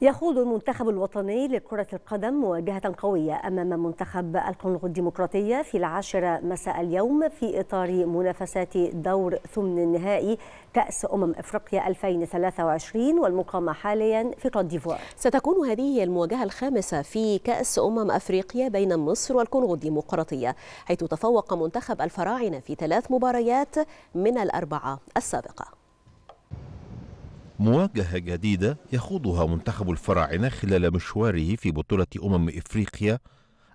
يخوض المنتخب الوطني لكرة القدم مواجهة قوية أمام منتخب الكونغو الديمقراطية في العاشرة مساء اليوم في إطار منافسات دور ثمن النهائي كأس أمم أفريقيا 2023 والمقامة حاليا في كوت ديفوار ستكون هذه هي المواجهة الخامسة في كأس أمم أفريقيا بين مصر والكونغو الديمقراطية حيث تفوق منتخب الفراعنة في ثلاث مباريات من الأربعة السابقة مواجهة جديدة يخوضها منتخب الفراعنة خلال مشواره في بطولة أمم إفريقيا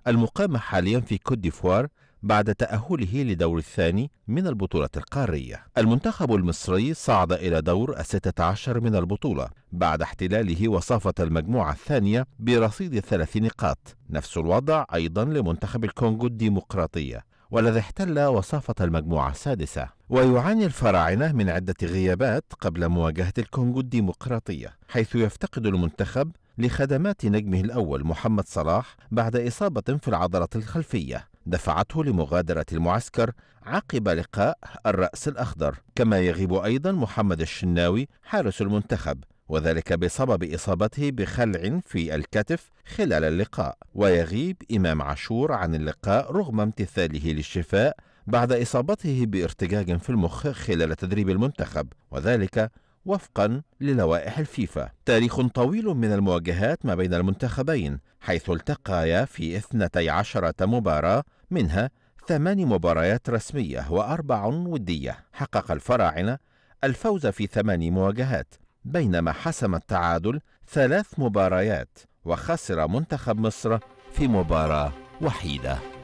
المقامة حاليا في كوت ديفوار بعد تأهله لدور الثاني من البطولة القارية المنتخب المصري صعد إلى دور الستة عشر من البطولة بعد احتلاله وصافة المجموعة الثانية برصيد ثلاث نقاط نفس الوضع أيضا لمنتخب الكونغو الديمقراطية والذي احتل وصافة المجموعة السادسة ويعاني الفراعنة من عدة غيابات قبل مواجهة الكونغو الديمقراطية حيث يفتقد المنتخب لخدمات نجمه الأول محمد صلاح بعد إصابة في العضلة الخلفية دفعته لمغادرة المعسكر عقب لقاء الرأس الأخضر كما يغيب أيضا محمد الشناوي حارس المنتخب وذلك بسبب إصابته بخلع في الكتف خلال اللقاء ويغيب إمام عاشور عن اللقاء رغم امتثاله للشفاء بعد إصابته بارتجاج في المخ خلال تدريب المنتخب وذلك وفقا للوائح الفيفا تاريخ طويل من المواجهات ما بين المنتخبين حيث التقيا في 12 مباراة منها ثمان مباريات رسمية وأربع ودية حقق الفراعنة الفوز في ثمان مواجهات بينما حسم التعادل ثلاث مباريات وخسر منتخب مصر في مباراة وحيدة